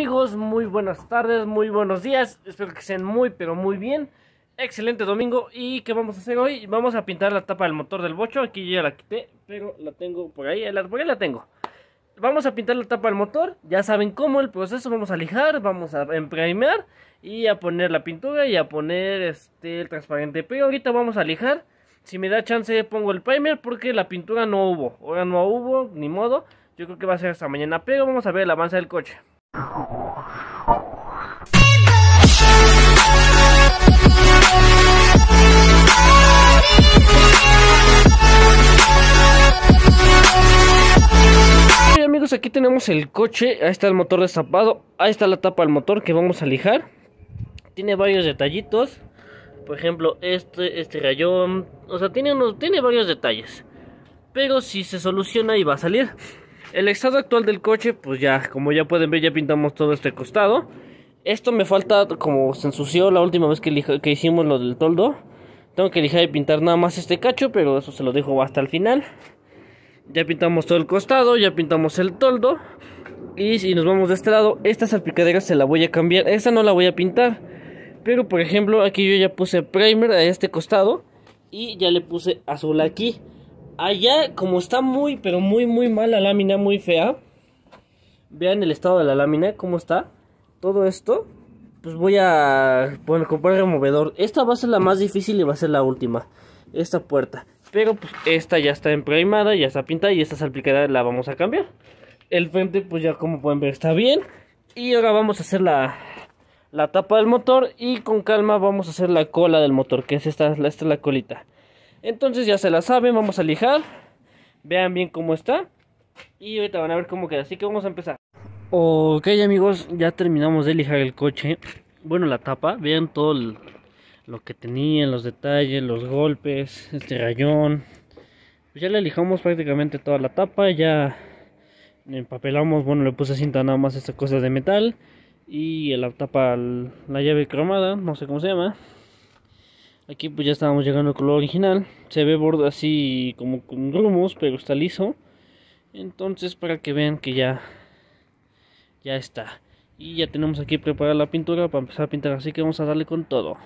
amigos, muy buenas tardes, muy buenos días, espero que estén muy pero muy bien. Excelente domingo y ¿qué vamos a hacer hoy? Vamos a pintar la tapa del motor del bocho, aquí ya la quité, pero la tengo por ahí, por ahí la tengo. Vamos a pintar la tapa del motor, ya saben cómo el proceso, vamos a lijar, vamos a emprimar y a poner la pintura y a poner este, el transparente. Pero ahorita vamos a lijar, si me da chance pongo el primer porque la pintura no hubo, ahora no hubo, ni modo. Yo creo que va a ser hasta mañana, pero vamos a ver el avance del coche amigos, aquí tenemos el coche, ahí está el motor destapado, ahí está la tapa del motor que vamos a lijar. Tiene varios detallitos, por ejemplo, este, este rayón, o sea, tiene, unos, tiene varios detalles. Pero si se soluciona y va a salir. El estado actual del coche, pues ya, como ya pueden ver, ya pintamos todo este costado. Esto me falta, como se ensució la última vez que, que hicimos lo del toldo. Tengo que dejar de pintar nada más este cacho, pero eso se lo dejo hasta el final. Ya pintamos todo el costado, ya pintamos el toldo. Y si nos vamos de este lado, esta salpicadera se la voy a cambiar. Esta no la voy a pintar. Pero por ejemplo, aquí yo ya puse primer a este costado. Y ya le puse azul aquí allá, como está muy, pero muy, muy mal la lámina, muy fea. Vean el estado de la lámina, cómo está. Todo esto. Pues voy a bueno, comprar removedor. Esta va a ser la más difícil y va a ser la última. Esta puerta. Pero pues esta ya está emprimada, ya está pintada y esta salpicada la vamos a cambiar. El frente pues ya como pueden ver está bien. Y ahora vamos a hacer la, la tapa del motor y con calma vamos a hacer la cola del motor, que es esta, esta es la colita. Entonces ya se la saben, vamos a lijar. Vean bien cómo está. Y ahorita van a ver cómo queda. Así que vamos a empezar. Ok amigos, ya terminamos de lijar el coche. Bueno, la tapa. Vean todo lo que tenía, los detalles, los golpes, este rayón. Pues ya le lijamos prácticamente toda la tapa. Ya empapelamos, bueno, le puse cinta nada más estas cosas de metal. Y la tapa, la llave cromada, no sé cómo se llama. Aquí pues ya estábamos llegando al color original. Se ve borde así como con grumos, pero está liso. Entonces para que vean que ya, ya está. Y ya tenemos aquí preparada la pintura para empezar a pintar. Así que vamos a darle con todo.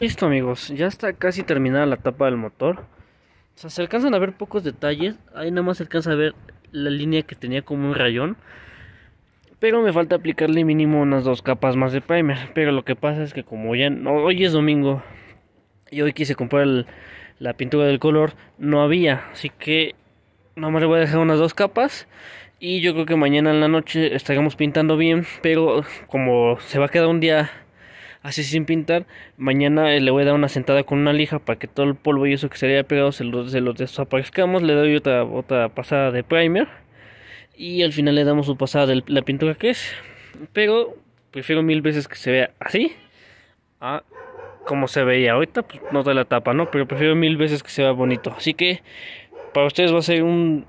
Listo amigos, ya está casi terminada la tapa del motor. se alcanzan a ver pocos detalles. Ahí nada más se alcanza a ver la línea que tenía como un rayón. Pero me falta aplicarle mínimo unas dos capas más de primer. Pero lo que pasa es que como ya no, hoy es domingo y hoy quise comprar la pintura del color, no había. Así que nada más le voy a dejar unas dos capas. Y yo creo que mañana en la noche estaremos pintando bien. Pero como se va a quedar un día así sin pintar. Mañana eh, le voy a dar una sentada con una lija para que todo el polvo y eso que se haya pegado se los, desaparezcamos. Le doy otra, pasada de primer. Y al final le damos su pasada de la pintura que es. Pero prefiero mil veces que se vea así a como se veía ahorita. Pues no de la tapa, ¿no? Pero prefiero mil veces que se vea bonito. Así que para ustedes va a ser un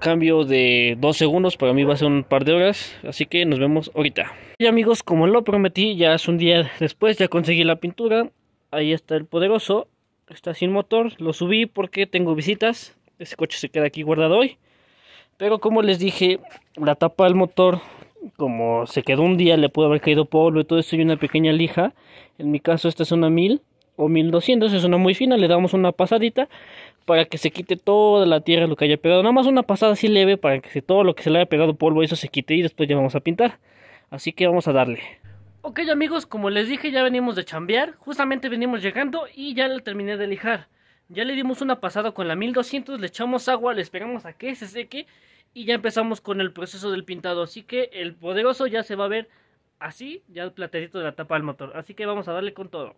cambio de dos segundos, para mí va a ser un par de horas, así que nos vemos ahorita. Y amigos, como lo prometí, ya es un día después, ya conseguí la pintura, ahí está el poderoso, está sin motor, lo subí porque tengo visitas, ese coche se queda aquí guardado hoy, pero como les dije, la tapa del motor, como se quedó un día, le puede haber caído polvo y todo esto y una pequeña lija, en mi caso esta es una 1000 o 1200, es una muy fina, le damos una pasadita para que se quite toda la tierra lo que haya pegado. Nada más una pasada así leve para que todo lo que se le haya pegado polvo, eso se quite y después ya vamos a pintar. Así que vamos a darle. Ok amigos, como les dije ya venimos de chambear, justamente venimos llegando y ya la terminé de lijar. Ya le dimos una pasada con la 1200, le echamos agua, le esperamos a que se seque y ya empezamos con el proceso del pintado. Así que el poderoso ya se va a ver así, ya el platerito de la tapa del motor. Así que vamos a darle con todo.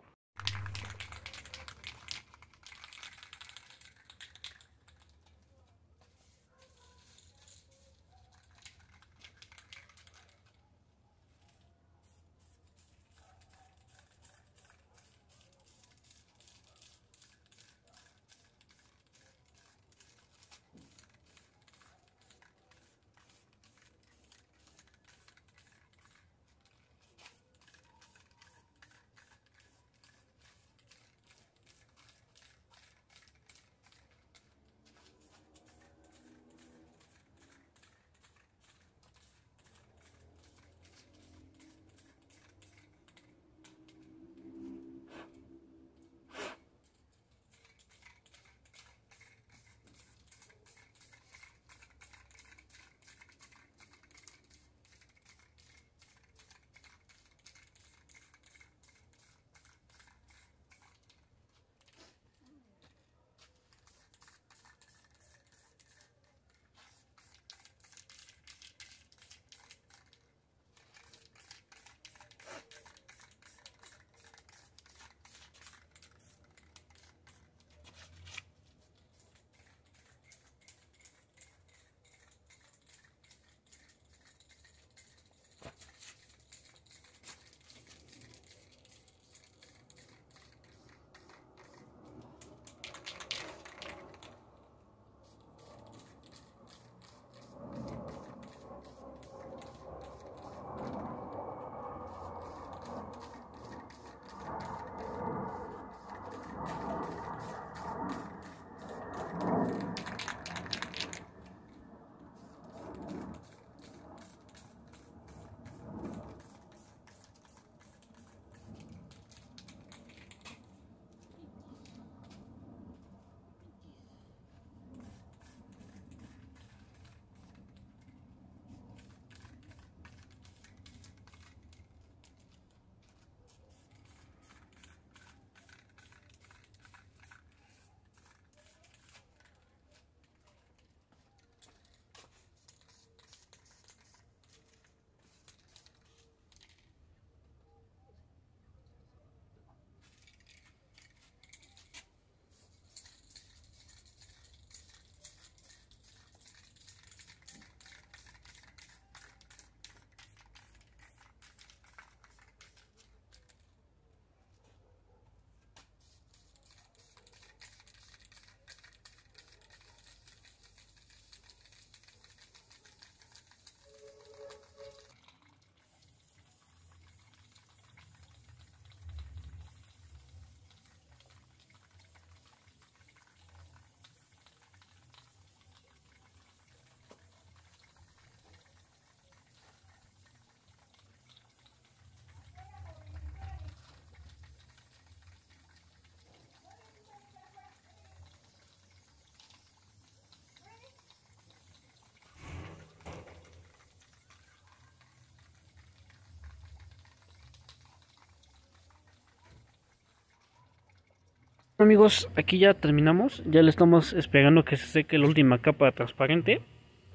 amigos, aquí ya terminamos. Ya le estamos esperando que se seque la última capa transparente.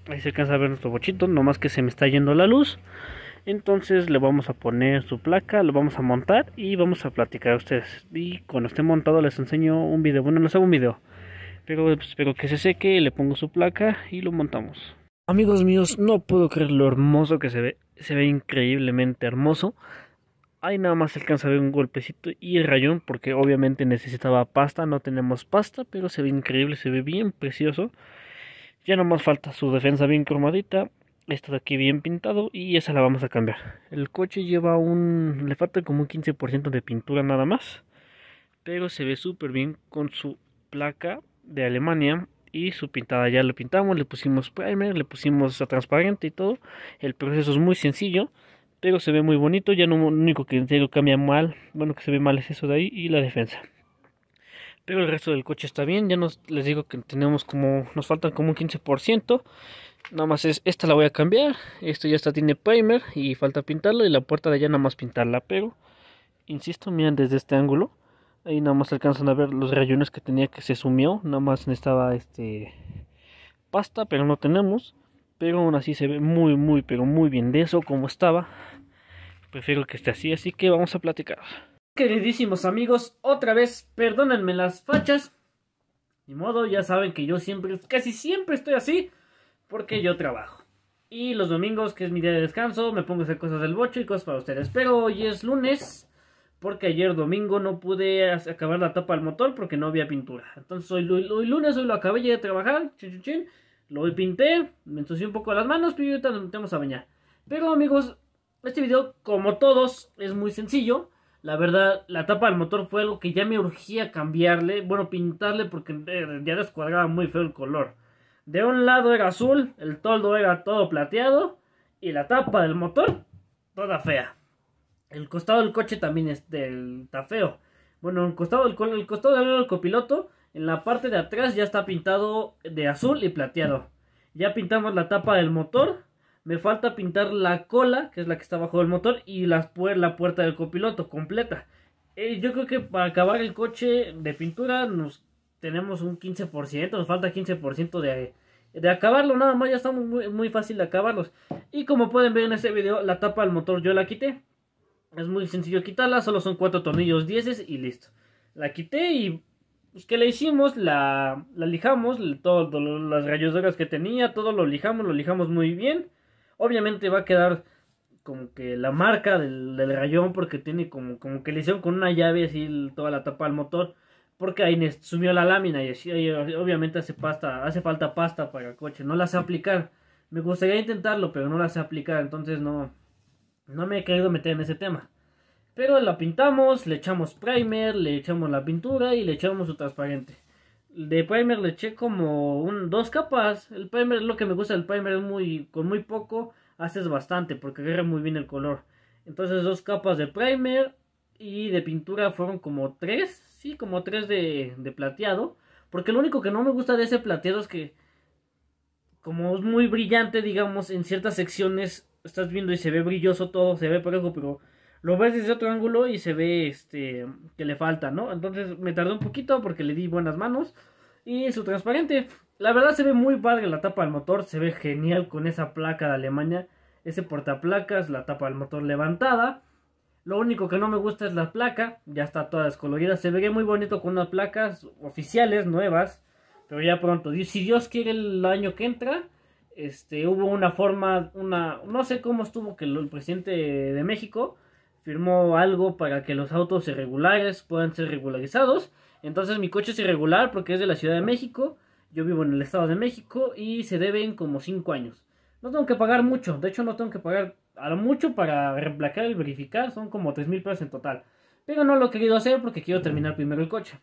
Ahí se alcanza a ver nuestro bochito, nomás que se me está yendo la luz. Entonces le vamos a poner su placa, lo vamos a montar y vamos a platicar a ustedes. Y cuando esté montado les enseño un video. Bueno, no hago un video. Pero pues, espero que se seque, le pongo su placa y lo montamos. Amigos míos, no puedo creer lo hermoso que se ve. Se ve increíblemente hermoso. Ahí nada más alcanza a ver un golpecito y el rayón porque obviamente necesitaba pasta, no tenemos pasta, pero se ve increíble, se ve bien precioso. Ya nada más falta su defensa bien cromadita, esto de aquí bien pintado y esa la vamos a cambiar. El coche lleva un... le falta como un 15% de pintura nada más, pero se ve súper bien con su placa de Alemania y su pintada ya lo pintamos, le pusimos primer, le pusimos transparente y todo. El proceso es muy sencillo. Pero se ve muy bonito, ya no único que en cambia mal, bueno que se ve mal es eso de ahí y la defensa. Pero el resto del coche está bien, ya nos, les digo que tenemos como, nos faltan como un 15%. Nada más es, esta la voy a cambiar, esto ya está, tiene primer y falta pintarla y la puerta de allá nada más pintarla. Pero, insisto, miren desde este ángulo, ahí nada más alcanzan a ver los rayones que tenía que se sumió, nada más necesitaba este pasta, pero no tenemos. Pero aún así se ve muy, muy, pero muy bien de eso como estaba. Prefiero que esté así, así que vamos a platicar. Queridísimos amigos, otra vez, perdónenme las fachas. Ni modo, ya saben que yo siempre, casi siempre estoy así, porque yo trabajo. Y los domingos, que es mi día de descanso, me pongo a hacer cosas del bocho y cosas para ustedes. Pero hoy es lunes, porque ayer domingo no pude acabar la tapa del motor porque no había pintura. Entonces hoy, lunes, hoy lo acabé de trabajar, chin, lo pinté, me ensució un poco las manos, pero ahorita nos metemos a bañar. Pero amigos, este video, como todos, es muy sencillo. La verdad, la tapa del motor fue algo que ya me urgía cambiarle, bueno, pintarle porque eh, ya descuadraba muy feo el color. De un lado era azul, el toldo era todo plateado y la tapa del motor toda fea. El costado del coche también está feo. Bueno, el costado del el costado del copiloto en la parte de atrás ya está pintado de azul y plateado. Ya pintamos la tapa del motor. Me falta pintar la cola, que es la que está bajo del motor, y la, puerta del copiloto completa. Eh, yo creo que para acabar el coche de pintura nos tenemos un 15%, nos falta 15% de, de acabarlo, nada más ya está muy, muy fácil de acabarlos. Y como pueden ver en este video, la tapa del motor yo la quité. Es muy sencillo quitarla, solo son cuatro tornillos 10 y listo. La quité y pues, que le hicimos, la, la lijamos, todas las rayaduras que tenía, todo lo lijamos, lo lijamos muy bien. Obviamente va a quedar como que la marca del, rayón porque tiene como, como que le hicieron con una llave así toda la tapa al motor. Porque ahí sumió la lámina y así, obviamente hace, pasta, hace falta pasta para el coche. No la sé aplicar. Me gustaría intentarlo, pero no la sé aplicar. Entonces no, no me he querido meter en ese tema. Pero la pintamos, le echamos primer, le echamos la pintura y le echamos su transparente. De primer le eché como un, dos capas. El primer es lo que me gusta, el primer es muy, con muy poco haces bastante porque agarra muy bien el color. Entonces dos capas de primer y de pintura fueron como tres, sí, como tres de, de plateado. Porque lo único que no me gusta de ese plateado es que como es muy brillante, digamos, en ciertas secciones estás viendo y se ve brilloso todo, se ve parejo, pero lo ves desde otro ángulo y se ve este que le falta, ¿no? Entonces me tardé un poquito porque le di buenas manos y su transparente. La verdad se ve muy padre la tapa del motor, se ve genial con esa placa de Alemania, ese portaplacas, la tapa del motor levantada. Lo único que no me gusta es la placa, ya está toda descolorida, se ve muy bonito con unas placas oficiales nuevas, pero ya pronto, si Dios quiere el año que entra, este hubo una forma, una no sé cómo estuvo que el presidente de México firmó algo para que los autos irregulares puedan ser regularizados. Entonces mi coche es irregular porque es de la Ciudad de México, yo vivo en el Estado de México y se deben como 5 años. No tengo que pagar mucho, de hecho no tengo que pagar mucho para reemplacar y verificar, son como 3000 mil pesos en total. Pero no lo he querido hacer porque quiero terminar primero el coche.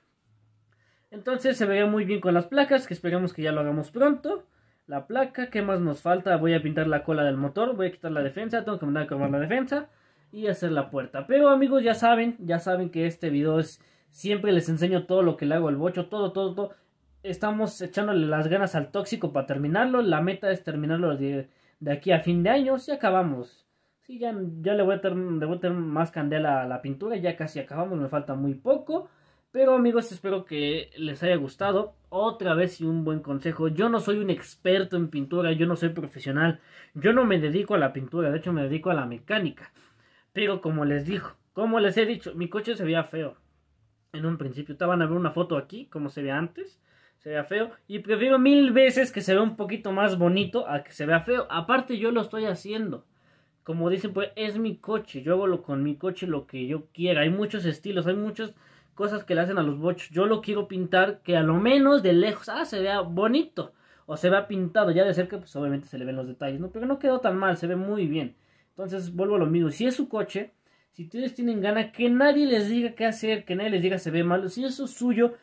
Entonces se vería muy bien con las placas, que esperemos que ya lo hagamos pronto. La placa, ¿qué más nos falta? Voy a pintar la cola del motor, voy a quitar la defensa, tengo que mandar a tomar la defensa y hacer la puerta. Pero amigos, ya saben, ya saben que este video es... Siempre les enseño todo lo que le hago al bocho, todo, todo, todo. Estamos echándole las ganas al tóxico para terminarlo. La meta es terminarlo de, aquí a fin de año. Si acabamos. Sí, ya, ya le, voy a tener, tener más candela a la pintura. Ya casi acabamos, me falta muy poco. Pero amigos, espero que les haya gustado. Otra vez y un buen consejo. Yo no soy un experto en pintura, yo no soy profesional. Yo no me dedico a la pintura, de hecho me dedico a la mecánica. Pero como les dijo, como les he dicho, mi coche se veía feo. En un principio, estaban a ver una foto aquí, como se veía antes. Se veía feo. Y prefiero mil veces que se vea un poquito más bonito a que se vea feo. Aparte, yo lo estoy haciendo. Como dicen, pues es mi coche. Yo hago con mi coche lo que yo quiera. Hay muchos estilos, hay muchas cosas que le hacen a los bochos. Yo lo quiero pintar que a lo menos de lejos, ah, se vea bonito o se vea pintado. Ya de cerca, pues obviamente se le ven los detalles, ¿no? Pero no quedó tan mal, se ve muy bien. Entonces, vuelvo a lo mismo. Si es su coche, si ustedes tienen gana, que nadie les diga qué hacer, que nadie les diga se ve malo. Si eso es suyo,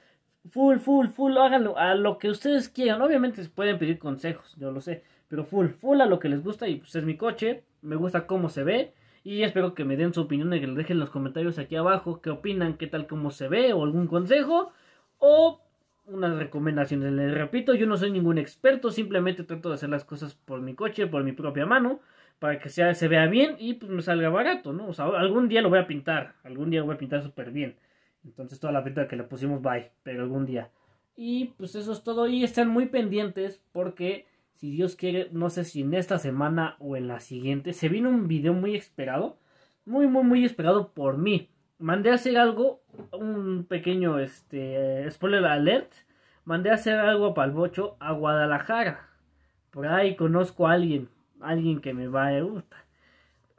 full, full, full, háganlo a lo que ustedes quieran. Obviamente pueden pedir consejos, yo lo sé. Pero full, full a lo que les gusta y pues es mi coche, me gusta cómo se ve. Y espero que me den su opinión y que les dejen los comentarios aquí abajo qué opinan, qué tal cómo se ve o algún consejo o unas recomendaciones. Les repito, yo no soy ningún experto, simplemente trato de hacer las cosas por mi coche, por mi propia mano para que se vea bien y pues me salga barato, ¿no? O sea, algún día lo voy a pintar, algún día lo voy a pintar súper bien. Entonces toda la pinta que le pusimos, bye, pero algún día. Y pues eso es todo y están muy pendientes porque si Dios quiere, no sé si en esta semana o en la siguiente, se vino un video muy esperado, muy, muy, muy esperado por mí. Mandé a hacer algo, un pequeño, este, spoiler alert, mandé a hacer algo a Palbocho a Guadalajara. Por ahí conozco a alguien alguien que me va a No,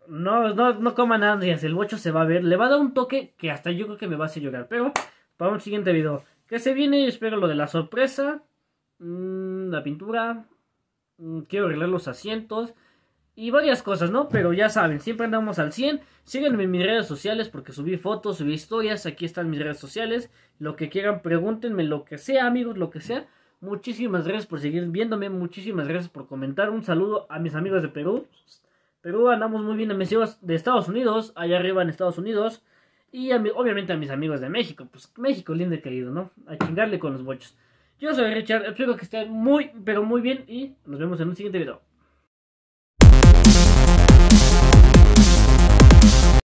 no, no nada, el bocho se va a ver. Le va a dar un toque que hasta yo creo que me va a hacer llorar. Pero para un siguiente video. Que se viene, espero lo de la sorpresa. Mm, la pintura. Mm, quiero arreglar los asientos. Y varias cosas, ¿no? Pero ya saben, siempre andamos al 100. Síganme en mis redes sociales porque subí fotos, subí historias. Aquí están mis redes sociales. Lo que quieran, pregúntenme lo que sea, amigos, lo que sea. Muchísimas gracias por seguir viéndome. Muchísimas gracias por comentar. Un saludo a mis amigos de Perú. Perú andamos muy bien a mis amigos de Estados Unidos. Allá arriba en Estados Unidos. Y obviamente a mis amigos de México. Pues México lindo y querido, ¿no? A chingarle con los bochos. Yo soy Richard. Espero que estén muy, pero muy bien. Y nos vemos en un siguiente video.